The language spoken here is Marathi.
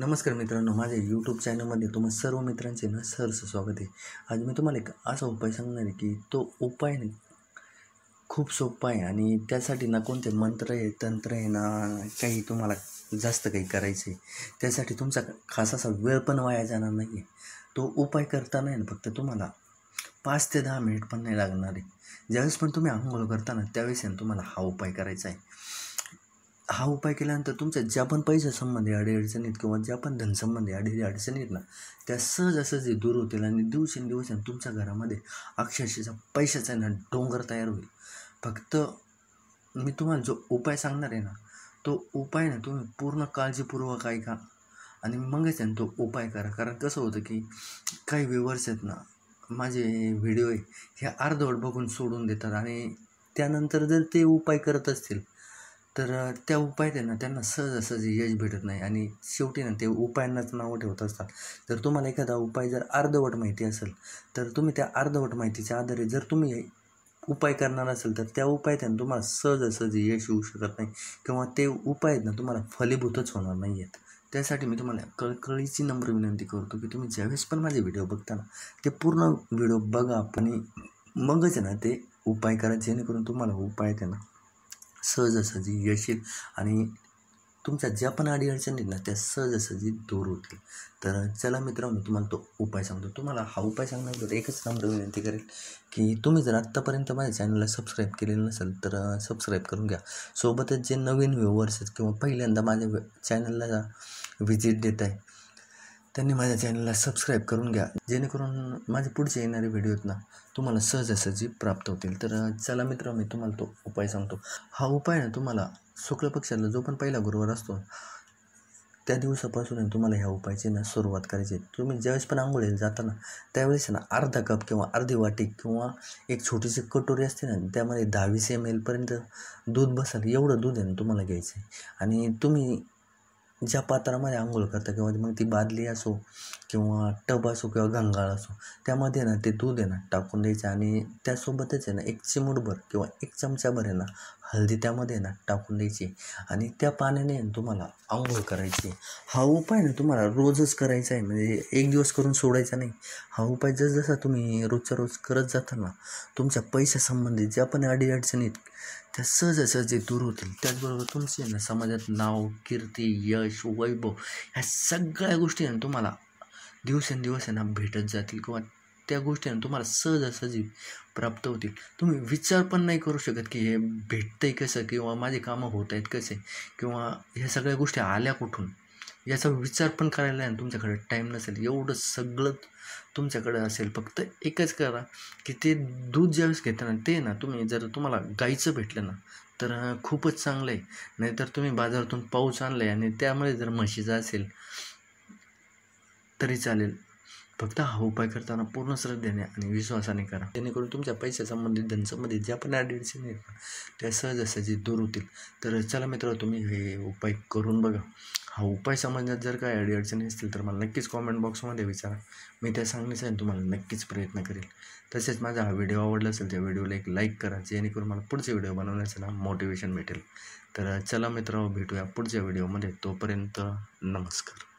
नमस्कार मित्रांनो माझ्या यूट्यूब चॅनलमध्ये तुम्हा सर्व मित्रांचे ना स्वागत आहे आज मी तुम्हाला एक असा उपाय सांगणार आहे की तो उपाय खूप सोपा आहे आणि त्यासाठी ना कोणते मंत्र आहे तंत्र आहे ना काही तुम्हाला जास्त काही करायचं आहे त्यासाठी तुमचा खासासा वेळ पण वाया जाणार नाही आहे तो उपाय करताना ना फक्त तुम्हाला पाच ते दहा मिनिट पण नाही लागणार आहे ज्यावेळेस पण तुम्ही आंघोळ करताना त्यावेळेस तुम्हाला हा उपाय करायचा आहे हा उपाय केल्यानंतर तुमच्या ज्या पण पैशासंबंधी अडीअडचणीत किंवा ज्या पण धनसंबंधी अडी अडचणीत ना त्या जे दूर होतील आणि दिवसेंदिवस तुमच्या घरामध्ये अक्षरशः पैशाचा ना डोंगर तयार होईल फक्त मी तुम्हाला जो उपाय सांगणार आहे ना तो उपाय ना तुम्ही पूर्ण काळजीपूर्वक ऐका आणि मगच आहे तो उपाय करा कारण कसं होतं की काही व्ह्युअर्स आहेत ना माझे व्हिडिओ आहे हे अर्धवट बघून सोडून देतात आणि त्यानंतर जर ते उपाय करत असतील तर त्या उपाय त्यांना त्यांना सहजासहजी यश भेटत नाही आणि शेवटी ना ते उपायांनाच नावं ठेवत असतात तर तुम्हाला एखादा उपाय जर अर्धवट माहिती असेल तर तुम्ही त्या अर्धवट माहितीच्या आधारे जर तुम्ही उपाय करणार असेल तर त्या उपायात तुम्हाला सहजासहजी यश येऊ शकत नाही किंवा ते उपाय ना तुम्हाला फलीभूतच होणार नाही आहेत त्यासाठी मी तुम्हाला कळकळीची नम्र विनंती करतो की तुम्ही ज्यावेळेस पण माझे व्हिडिओ बघताना ते पूर्ण व्हिडिओ बघा आणि मगच ना ते उपाय करा जेणेकरून तुम्हाला उपाय त्यांना सहजासहजी यश आणि तुमच्या ज्या पण अडीअडचणी ना त्या सहजासहजी दूर होतील तर चला मित्रांनो तुम्हाला तो उपाय सांगतो तुम्हाला हा उपाय सांगण्याबद्दल एकच नम्र विनंती करेल की तुम्ही जर आत्तापर्यंत माझ्या चॅनलला सबस्क्राईब केलेलं नसेल तर सबस्क्राईब करून घ्या सोबतच जे नवीन व्ह्युअर्स आहेत किंवा पहिल्यांदा माझ्या चॅनलला व्हिजिट देत आहे त्यांनी माझ्या चॅनलला सबस्क्राईब करून घ्या जेणेकरून माझे पुढचे येणारे व्हिडिओत ना तुम्हाला सहजासहजी प्राप्त होतील तर चला मित्र मी तुम्हाला तो उपाय सांगतो हा उपाय ना तुम्हाला शुक्ल पक्षाला जो पण पहिला गुरुवार असतो त्या दिवसापासून तुम्हाला ह्या उपायाची ना सुरुवात करायची तुम्ही ज्यावेळेस पण आंघोळीला जाताना त्यावेळेस ना अर्धा कप किंवा अर्धी वाटी किंवा एक छोटीशी कटोरी असते ना त्यामध्ये दहावीस एम एलपर्यंत दूध बसाल एवढं दूध आहे ना तुम्हाला घ्यायचं आहे आणि तुम्ही ज्या पात्रामध्ये आंघोळ करता किंवा मग ती बादली असो किंवा टब असो किंवा गंगाळ असो त्यामध्ये ना ते दूध आहे ना टाकून द्यायचं आणि त्यासोबतच आहे ना एक चिमूटभर किंवा एक चमचाभर आहे ना हळदी त्यामध्ये ना टाकून द्यायची आणि त्या पाण्याने तुम्हाला आंघोळ करायची हा उपाय ना तुम्हाला रोजच करायचा आहे म्हणजे एक दिवस करून सोडायचा नाही हा उपाय जसजसा तुम्ही रोजचा रोज करत जाता ना तुमच्या पैशासंबंधित ज्या पण अडीअडचणीत त्या सहजासहजी दूर होतील त्याचबरोबर तुमचे ना समाजात नाव कीर्ती यश यश वैभव ह्या सगळ्या गोष्टी आहे तुम्हाला दिवसेंदिवस भेटत जातील किंवा त्या गोष्टी तुम्हाला सहजासहजी प्राप्त होतील तुम्ही विचार पण नाही करू शकत की हे आहे कसं किंवा माझे कामं होत आहेत कसे किंवा ह्या सगळ्या गोष्टी आल्या कुठून याचा विचार पण करायला आहे तुमच्याकडे टाईम नसेल एवढं सगळं तुमच्याकडे असेल फक्त एकच करा की ते दूध ज्यावेळेस घेताना ते ना तुम्ही जर तुम्हाला गाईचं भेटलं ना तर खूपच चांगलं आहे नाहीतर तुम्ही बाजारातून पाऊस आणला आहे आणि त्यामुळे जर म्हशीचा असेल तरी चालेल फक्त हा उपाय करताना पूर्ण श्रद्धेने आणि विश्वासाने करा जेणेकरून तुमच्या पैशासंबंधित धनसंबंधित ज्या पण अडचणी आहेत त्या सहजासहजी दूर होतील तर चला मित्र तुम्ही हे उपाय करून बघा हा उपाय समजण्यात जर काही अडचणी असतील तर मला नक्कीच कॉमेंट बॉक्समध्ये विचारा मी त्या सांगण्याचा तुम्हाला नक्कीच प्रयत्न करेल तसेच माझा हा व्हिडिओ आवडला असेल त्या व्हिडिओला एक लाईक करा जेणेकरून मला पुढचे व्हिडिओ बनवण्याचं ना मोटिवेशन भेटेल तर चला मित्र भेटूया पुढच्या व्हिडिओमध्ये तोपर्यंत नमस्कार